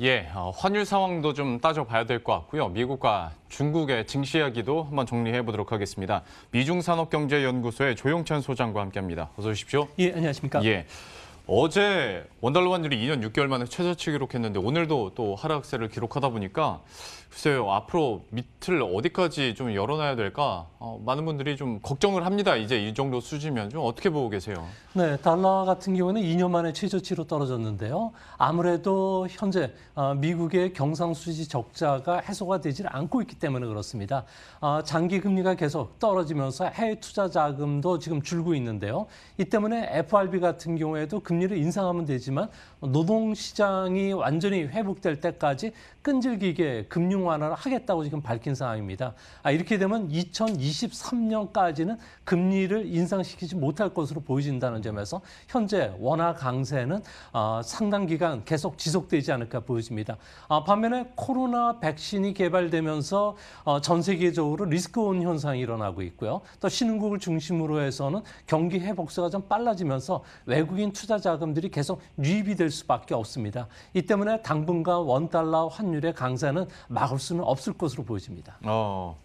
예, 어, 환율 상황도 좀 따져봐야 될 것 같고요. 미국과 중국의 증시 이야기도 한번 정리해 보도록 하겠습니다. 미중산업경제연구소의 조용찬 소장과 함께합니다. 어서 오십시오. 예, 안녕하십니까. 예. 어제 원달러 환율이 2년 6개월 만에 최저치 기록했는데 오늘도 또 하락세를 기록하다 보니까 글쎄요 앞으로 밑을 어디까지 좀 열어놔야 될까 어, 많은 분들이 좀 걱정을 합니다. 이제 이 정도 수지면 좀 어떻게 보고 계세요? 네, 달러 같은 경우는 2년 만에 최저치로 떨어졌는데요. 아무래도 현재 어, 미국의 경상수지 적자가 해소가 되질 않고 있기 때문에 그렇습니다. 어, 장기 금리가 계속 떨어지면서 해외 투자 자금도 지금 줄고 있는데요. 이 때문에 FRB 같은 경우에도 금 금리를 인상하면 되지만 노동 시장이 완전히 회복될 때까지 끈질기게 금융 완화를 하겠다고 지금 밝힌 상황입니다. 아, 이렇게 되면 2023년까지는 금리를 인상시키지 못할 것으로 보여진다는 점에서 현재 원화 강세는 아, 상당 기간 계속 지속되지 않을까 보여집니다. 아, 반면에 코로나 백신이 개발되면서 어, 전 세계적으로 리스크 온 현상이 일어나고 있고요. 또 신흥국을 중심으로 해서는 경기 회복세가 좀 빨라지면서 외국인 투자 자금들이 계속 유입이 될 수밖에 없습니다. 이 때문에 당분간 원달러 환율의 강세는 막을 수는 없을 것으로 보여집니다. 어.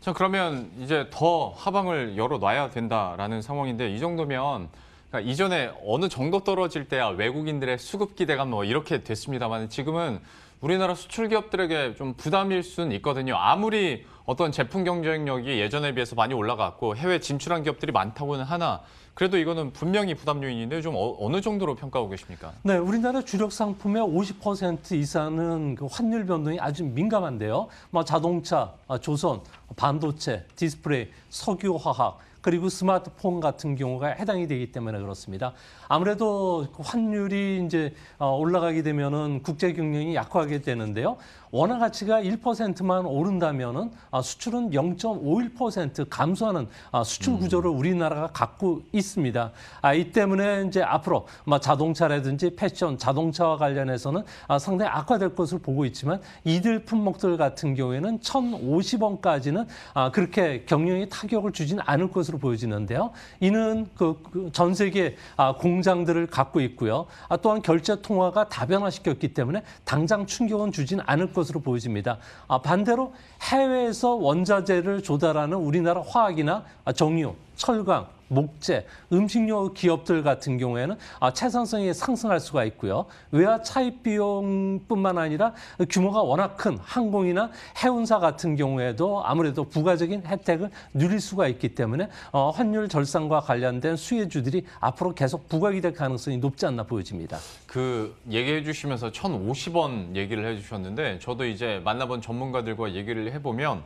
자, 그러면 이제 더 하방을 열어놔야 된다라는 상황인데 이 정도면 그러니까 이전에 어느 정도 떨어질 때야 외국인들의 수급 기대감 뭐 이렇게 됐습니다만 지금은 우리나라 수출 기업들에게 좀 부담일 수는 있거든요. 아무리 어떤 제품 경쟁력이 예전에 비해서 많이 올라갔고 해외 진출한 기업들이 많다고는 하나 그래도 이거는 분명히 부담 요인인데 좀 어, 느 정도로 평가하고 계십니까? 네, 우리나라 주력 상품의 50% 이상은 그 환율 변동이 아주 민감한데요. 뭐 자동차, 아, 조선, 반도체, 디스플레이, 석유화학 그리고 스마트폰 같은 경우가 해당이 되기 때문에 그렇습니다. 아무래도 환율이 이제 어, 올라가게 되면은 국제 경쟁이 약화하게 되는데요. 원화 가치가 1%만 오른다면은 아, 수출은 0.51% 감소하는 아, 수출 음. 구조를 우리나라가 갖고 있습니다. 아, 이 때문에 이제 앞으로 뭐 자동차라든지 패션, 자동차와 관련해서는 상당히 악화될 것을 보고 있지만 이들 품목들 같은 경우에는 1,050원까지는 그렇게 경영이 타격을 주진 않을 것으로 것으로 보여지는데요. 이는 그전 그 세계 아, 공장들을 갖고 있고요. 아, 또한 결제 통화가 다변화시켰기 때문에 당장 충격은 주진 않을 것으로 보여집니다. 아, 반대로 해외에서 원자재를 조달하는 우리나라 화학이나 정유, 철강, 목재, 음식료 기업들 같은 경우에는 채상성이 아, 상승할 수가 있고요. 외화 차입 비용뿐만 아니라 규모가 워낙 큰 항공이나 해운사 같은 경우에도 아무래도 부가적인 혜택을 누릴 수가 있기 때문에 어, 환율 절상과 관련된 수혜주들이 앞으로 계속 부각이 될 가능성이 높지 않나 보여집니다. 그 얘기해 주시면서 1,050원 얘기를 해 주셨는데 저도 이제 만나본 전문가들과 얘기를 해보면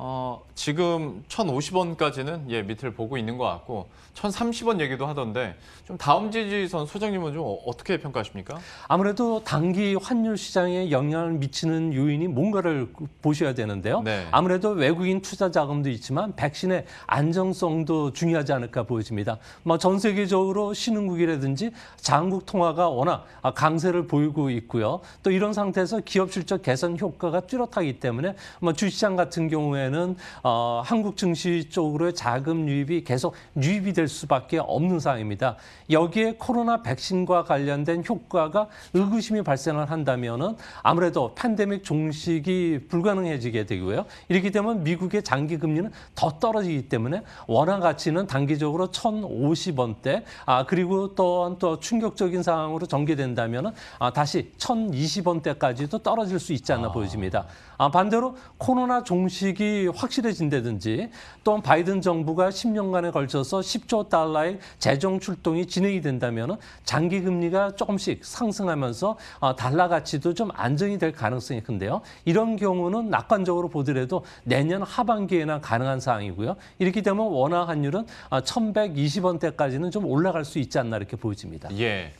어, 지금 1,050원까지는 예, 밑을 보고 있는 것 같고 1,030원 얘기도 하던데 좀 다음 지지선 소장님은 좀 어, 어떻게 평가하십니까? 아무래도 단기 환율 시장에 영향을 미치는 요인이 뭔가를 보셔야 되는데요. 네. 아무래도 외국인 투자 자금도 있지만 백신의 안정성도 중요하지 않을까 보여집니다. 뭐 전 세계적으로 신흥국이라든지 장국 통화가 워낙 강세를 보이고 있고요. 또 이런 상태에서 기업 실적 개선 효과가 뚜렷하기 때문에 뭐 주시장 같은 경우에 경우에는 어, 한국 증시 쪽으로의 자금 유입이 계속 유입이 될 수밖에 없는 상황입니다. 여기에 코로나 백신과 관련된 효과가 의구심이 발생을 한다면은 아무래도 팬데믹 종식이 불가능해지게 되고요. 이렇게 되면 미국의 장기 금리는 더 떨어지기 때문에 원화 가치는 단기적으로 1,050원대 아 그리고 또한 또 충격적인 상황으로 전개된다면은 아, 다시 1,020원대까지도 떨어질 수 있지 않나 아. 보여집니다. 아, 반대로 코로나 종식이 확실해진다든지 또 바이든 정부가 10년간에 걸쳐서 10조 달러의 재정 출동이 진행이 된다면 장기 금리가 조금씩 상승하면서 어, 달러 가치도 좀 안정이 될 가능성이 큰데요. 이런 경우는 낙관적으로 보더라도 내년 하반기에나 가능한 사항이고요. 이렇게 되면 원화 환율은 1120원대까지는 어, 좀 올라갈 수 있지 않나 이렇게 보여집니다. 예.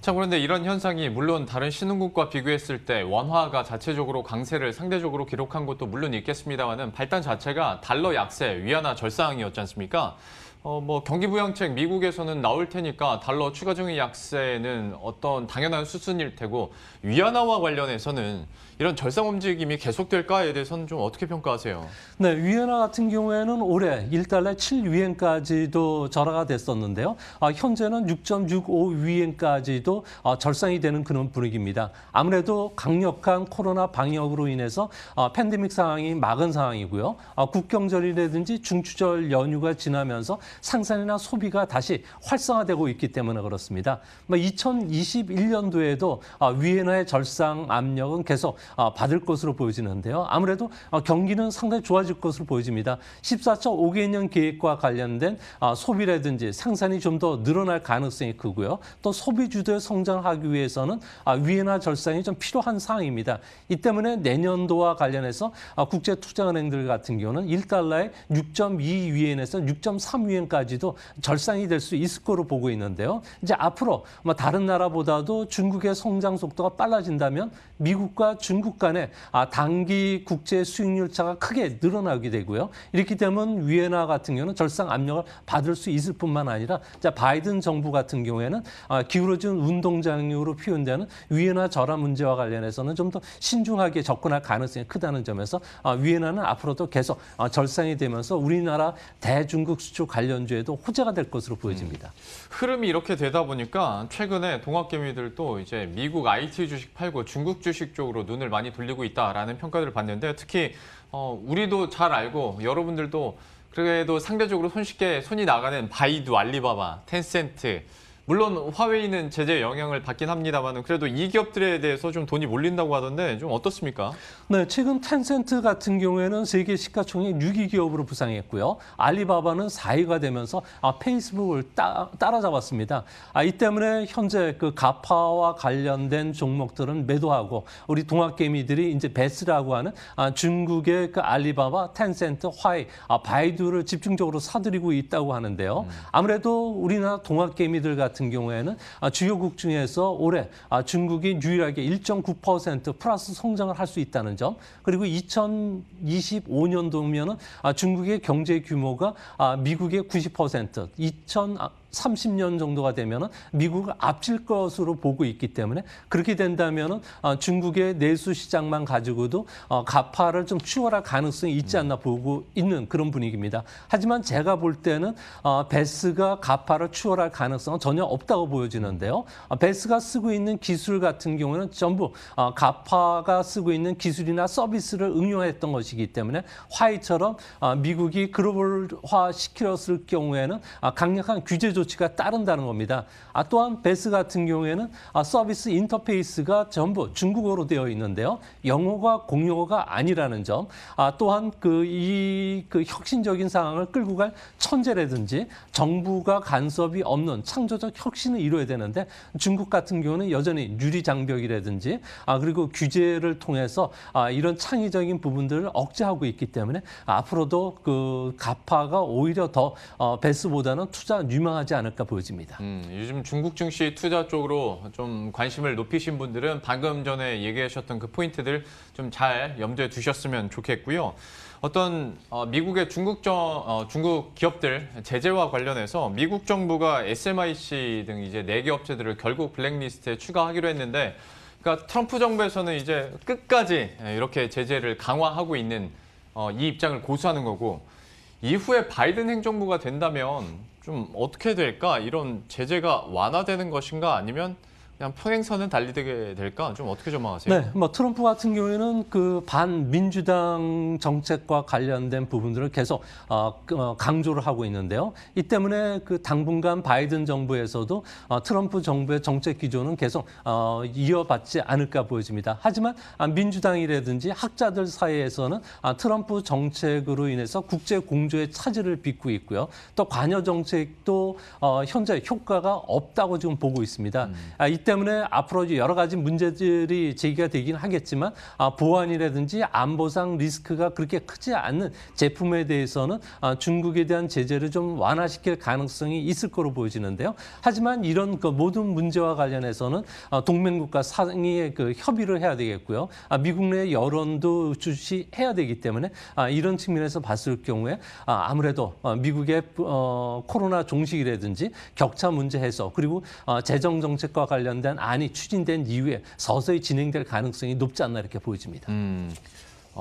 자, 그런데 이런 현상이 물론 다른 신흥국과 비교했을 때 원화가 자체적으로 강세를 상대적으로 기록한 것도 물론 있겠습니다만은 발단 자체가 달러 약세, 위안화 절상이었지 않습니까? 어, 뭐 경기 부양책 미국에서는 나올 테니까 달러 추가 정의 약세는 어떤 당연한 수순일 테고 위안화와 관련해서는 이런 절상 움직임이 계속될까에 대해서는 좀 어떻게 평가하세요? 네, 위안화 같은 경우에는 올해 1달러 7위엔까지도 절하가 됐었는데요. 아, 현재는 6.65위엔까지도 또 어, 절상이 되는 그런 분위기입니다. 아무래도 강력한 코로나 방역으로 인해서 어, 팬데믹 상황이 막은 상황이고요. 어, 국경절이라든지 중추절 연휴가 지나면서 상산이나 소비가 다시 활성화되고 있기 때문에 그렇습니다. 2021년도에도 뭐 위엔화의 절상 압력은 계속 받을 것으로 보여지는데요. 아무래도 경기는 상당히 좋아질 것으로 보여집니다. 14.5개년 계획과 관련된 소비라든지 상산이좀 더 늘어날 가능성이 크고요. 또 소비 주도의 성장하기 위해서는 아, 위엔화 절상이 좀 필요한 상황입니다. 이 때문에 내년도와 관련해서 아, 국제 투자은행들 같은 경우는 1달러에 6.2 위엔에서 6.3 위엔까지도 절상이 될 수 있을 거로 보고 있는데요. 이제 앞으로 뭐 다른 나라보다도 중국의 성장 속도가 빨라진다면 미국과 중국 간의 아, 단기 국제 수익률 차가 크게 늘어나게 되고요. 이렇게 되면 위엔화 같은 경우는 절상 압력을 받을 수 있을 뿐만 아니라 바이든 정부 같은 경우에는 기울어진 운동장류로 표현되는 위에나 절하 문제와 관련해서는 좀 더 신중하게 접근할 가능성이 크다는 점에서 아, 위에나는 앞으로도 계속 아, 절상이 되면서 우리나라 대중국 수출 관련주에도 호재가 될 것으로 보여집니다. 음. 흐름이 이렇게 되다 보니까 최근에 동학개미들도 이제 미국 IT 주식 팔고 중국 주식 쪽으로 눈을 많이 돌리고 있다라는 평가들을 봤는데 특히 어, 우리도 잘 알고 여러분들도 그래도 상대적으로 손쉽게 손이 나가는 바이두, 알리바바, 텐센트 물론 화웨이는 제재 영향을 받긴 합니다만 그래도 이 기업들에 대해서 좀 돈이 몰린다고 하던데 좀 어떻습니까? 네, 최근 텐센트 같은 경우에는 세계 시가총액 6위 기업으로 부상했고요. 알리바바는 4위가 되면서 아, 페이스북을 따, 따라잡았습니다. 아, 이 때문에 현재 그 가파와 관련된 종목들은 매도하고 우리 동학개미들이 이제 베스라고 하는 아, 중국의 그 알리바바, 텐센트, 화이 아, 바이두를 집중적으로 사들이고 있다고 하는데요. 음. 아무래도 우리나라 동학개미들 같은 같은 경우에는 아, 주요국 중에서 올해 아, 중국이 유일하게 1.9% 플러스 성장을 할 수 있다는 점 그리고 2 0 2 5년도면 중국의 경제 규모가 아, 미국의 90% 2000 30년 정도가 되면은 미국을 앞질 것으로 보고 있기 때문에 그렇게 된다면은 어, 중국의 내수 시장만 가지고도 어, 가파를 좀 추월할 가능성이 있지 않나 보고 있는 그런 분위기입니다. 하지만 제가 볼 때는 어, 베스가 가파를 추월할 가능성은 전혀 없다고 보여지는데요. 베스가 쓰고 있는 기술 같은 경우는 전부 가파가 쓰고 있는 기술이나 서비스를 응용했던 것이기 때문에 화이처럼 미국이 글로벌화 시키었을 경우에는 아, 강력한 규제 조 조치가 따른다는 겁니다. 아, 또한 베스 같은 경우에는 아, 서비스 인터페이스가 전부 중국어로 되어 있는데요. 영어가 공용어가 아니라는 점. 아, 또한 그 이그 그 혁신적인 상황을 끌고 갈 천재라든지 정부가 간섭이 없는 창조적 혁신을 이루어야 되는데 중국 같은 경우는 여전히 유리 장벽이라든지 아, 그리고 규제를 통해서 아, 이런 창의적인 부분들을 억제하고 있기 때문에 앞으로도 그 가파가 오히려 더 어, 베스보다는 투자 유망하지 하지 않을까 보여집니다. 음, 요즘 중국 증시 투자 쪽으로 좀 관심을 높이신 분들은 방금 전에 얘기하셨던 그 포인트들 좀 잘 염두에 두셨으면 좋겠고요. 어떤 어, 미국의 중국, 정, 어, 중국 기업들 제재와 관련해서 미국 정부가 SMIC 등 이제 4개 업체들을 결국 블랙리스트에 추가하기로 했는데 그러니까 트럼프 정부에서는 이제 끝까지 이렇게 제재를 강화하고 있는 어, 이 입장을 고수하는 거고 이후에 바이든 행정부가 된다면 좀 어떻게 될까? 이런 제재가 완화되는 것인가 아니면 그냥 평행선은 달리게 될까? 좀 어떻게 전망하세요? 네, 뭐 트럼프 같은 경우에는 그 반민주당 정책과 관련된 부분들을 계속 어, 그, 어, 강조를 하고 있는데요. 이 때문에 그 당분간 바이든 정부에서도 어, 트럼프 정부의 정책 기조는 계속 어, 이어받지 않을까 보여집니다. 하지만 아, 민주당이라든지 학자들 사이에서는 아, 트럼프 정책으로 인해서 국제 공조의 차질을 빚고 있고요. 또 관여 정책도 어, 현재 효과가 없다고 지금 보고 있습니다. 음. 아, 이때 때문에 앞으로 여러 가지 문제들이 제기가 되긴 하겠지만 아, 보안이라든지 안보상 리스크가 그렇게 크지 않는 제품에 대해서는 아, 중국에 대한 제재를 좀 완화시킬 가능성이 있을 거로 보여지는데요. 하지만 이런 그 모든 문제와 관련해서는 아, 동맹국가 상의의 그 협의를 해야 되겠고요. 아, 미국 내 여론도 주시해야 되기 때문에 아, 이런 측면에서 봤을 경우에 아, 아무래도 어, 미국의 어, 코로나 종식이라든지 격차 문제 해소 그리고 어, 재정 정책과 관련 전단 안이 추진된 이후에 서서히 진행될 가능성이 높지 않나 이렇게 보여집니다. 음.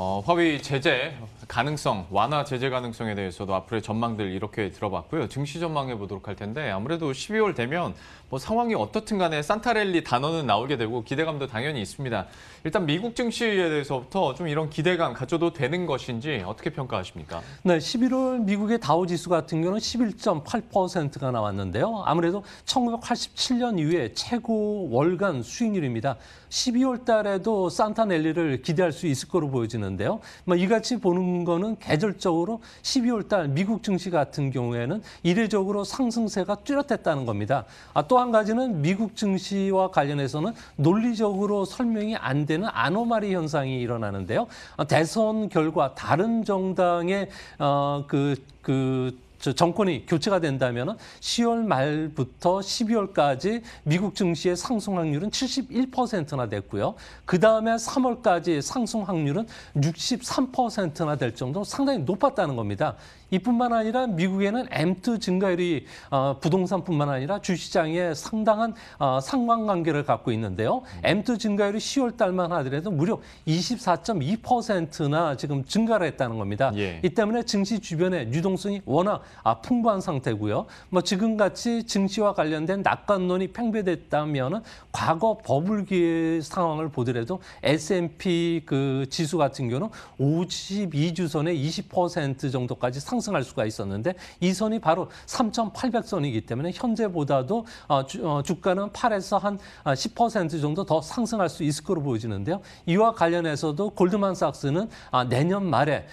어, 화위 제재 가능성, 완화 제재 가능성에 대해서도 앞으로의 전망들 이렇게 들어봤고요. 증시 전망해 보도록 할 텐데 아무래도 12월 되면 뭐 상황이 어떻든 간에 산타랠리 단어는 나오게 되고 기대감도 당연히 있습니다. 일단 미국 증시에 대해서부터 좀 이런 기대감 가져도 되는 것인지 어떻게 평가하십니까? 네, 11월 미국의 다우 지수 같은 경우는 11.8%가 나왔는데요. 아무래도 1987년 이후에 최고 월간 수익률입니다. 12월 달에도 산타넬리를 기대할 수 있을 거로 보여지는데요. 뭐 이같이 보는 거는 계절적으로 12월 달 미국 증시 같은 경우에는 이례적으로 상승세가 뚜렷했다는 겁니다. 아, 또 한 가지는 미국 증시와 관련해서는 논리적으로 설명이 안 되는 아노마리 현상이 일어나는데요. 아, 대선 결과 다른 정당의 어, 그, 그저 정권이 교체가 된다면 10월 말부터 12월까지 미국 증시의 상승 확률은 71%나 됐고요. 그 다음에 3월까지 상승 확률은 63%나 될 정도 로 상당히 높았다는 겁니다. 이뿐만 아니라 미국에는 엠트 증가율이 어, 부동산뿐만 아니라 주시장에 상당한 어, 상관관계를 갖고 있는데요. 엠트 증가율이 10월 달만 하더라도 무려 24.2%나 지금 증가를 했다는 겁니다. 예. 이 때문에 증시 주변의 유동성이 워낙 아, 풍부한 상태고요. 뭐 지금같이 증시와 관련된 낙관론이 팽배됐다면 과거 버블기 의 상황을 보더라도 S&P 그 지수 같은 경우는 52주선에 20% 정도까지 상 상승할 수가 있었는데 이 선이 바로 3,800선이기 때문에 현재보다도 어, 어, 주가는 8에서 한 10% 어, 정도 더 상승할 수 있을 것으로 보여지는데요. 이와 관련해서도 골드만삭스는 아, 내년 말에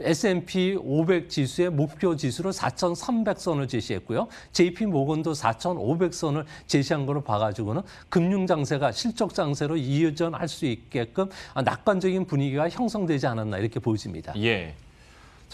S&P 아, 500 지수의 목표 지수를 4,300선을 제시했고요. JP 모건도 4,500선을 제시한 걸로 봐가지고는 금융 장세가 실적 장세로 이전할 어수 있게끔 아, 낙관적인 분위기가 형성되지 않았나 이렇게 보여집니다. 예.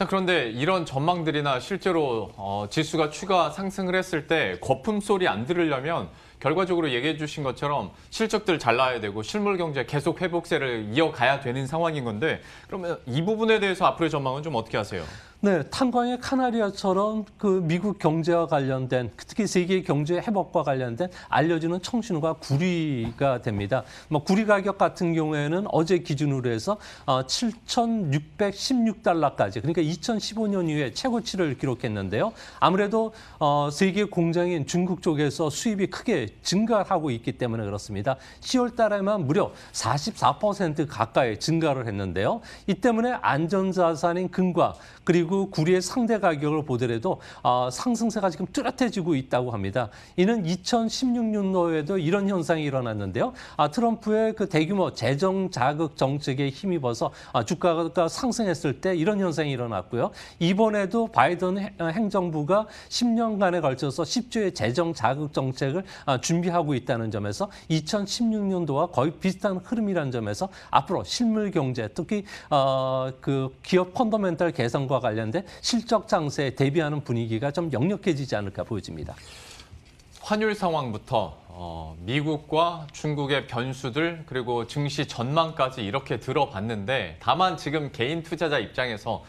자 그런데 이런 전망들이나 실제로 어, 지수가 추가 상승을 했을 때 거품 소리 안 들으려면 결과적으로 얘기해 주신 것처럼 실적들 잘나야 되고 실물 경제 계속 회복세를 이어가야 되는 상황인 건데 그러면 이 부분에 대해서 앞으로의 전망은 좀 어떻게 하세요? 네, 탄광의 카나리아처럼 그 미국 경제와 관련된 그 특히 세계 경제 회복과 관련된 알려지는 청신호가 구리가 됩니다. 뭐 구리 가격 같은 경우에는 어제 기준으로 해서 7,616달러까지 어, 그러니까 2015년 이후에 최고치를 기록했는데요. 아무래도 어, 세계 공장인 중국 쪽에서 수입이 크게 증가하고 있기 때문에 그렇습니다. 10월 달에만 무려 44% 가까이 증가를 했는데요. 이 때문에 안전자산인 금과 그리고 그리고 구리의 상대 가격을 보더라도 어, 상승세가 지금 뚜렷해지고 있다고 합니다. 이는 2016년도에도 이런 현상이 일어났는데요. 아, 트럼프의 그 대규모 재정 자극 정책에 힘입어서 아, 주가가 상승했을 때 이런 현상이 일어났고요. 이번에도 바이든 어, 행정부가 10년간에 걸쳐서 10조의 재정 자극 정책을 아, 준비하고 있다는 점에서 2016년도와 거의 비슷한 흐름이라는 점에서 앞으로 실물 경제 특히 어, 그 기업 펀더멘탈 개선과 관련 관련된 실적 장세에 대비하는 분위기가 좀 역력해지지 않을까 보여집니다. 환율 상황부터 어, 미국과 중국의 변수들 그리고 증시 전망까지 이렇게 들어봤는데 다만 지금 개인 투자자 입장에서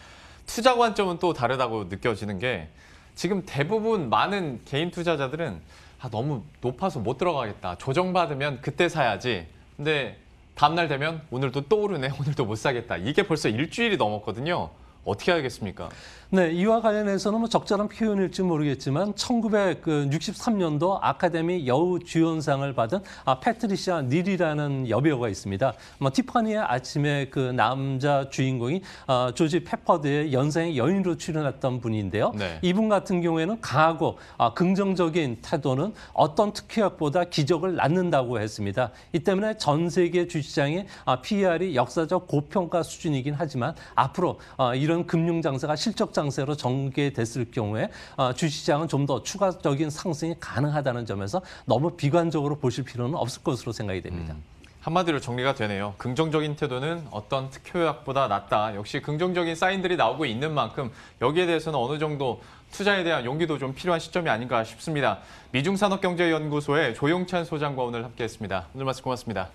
투자 관점은 또 다르다고 느껴지는 게 지금 대부분 많은 개인 투자자들은 아, 너무 높아서 못 들어가겠다. 조정받으면 그때 사야지. 근데 다음날 되면 오늘도 또 오르네. 오늘도 못 사겠다. 이게 벌써 일주일이 넘었거든요. 어떻게 하겠습니까? 네, 이와 관련해서는 뭐 적절한 표현일지 모르겠지만 1963년도 그 아카데미 여우 주연상을 받은 아, 패트리시아 닐이라는 여배우가 있습니다. 뭐 티파니의 아침에 그 남자 주인공이 아, 조지 페퍼드의 연상의 여인으로 출연했던 분인데요. 네. 이분 같은 경우에는 강하고 아, 긍정적인 태도는 어떤 특효약보다 기적을 낳는다고 했습니다. 이 때문에 전 세계 주시장의 아, PR이 역사적 고평가 수준이긴 하지만 앞으로 아, 이런 이런 금융 장세가 실적 장세로 전개됐을 경우에 어, 주시장은 좀 더 추가적인 상승이 가능하다는 점에서 너무 비관적으로 보실 필요는 없을 것으로 생각이 됩니다. 음. 한마디로 정리가 되네요. 긍정적인 태도는 어떤 특효약보다 낫다. 역시 긍정적인 사인들이 나오고 있는 만큼 여기에 대해서는 어느 정도 투자에 대한 용기도 좀 필요한 시점이 아닌가 싶습니다. 미중산업경제연구소의 조용찬 소장과 오늘 함께했습니다. 오늘 말씀 고맙습니다.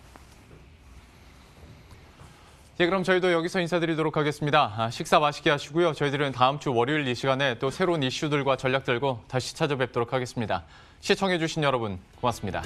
예, 그럼 저희도 여기서 인사드리도록 하겠습니다. 아, 식사 맛있게 하시고요. 저희들은 다음 주 월요일 이 시간에 또 새로운 이슈들과 전략 들고 다시 찾아뵙도록 하겠습니다. 시청해주신 여러분 고맙습니다.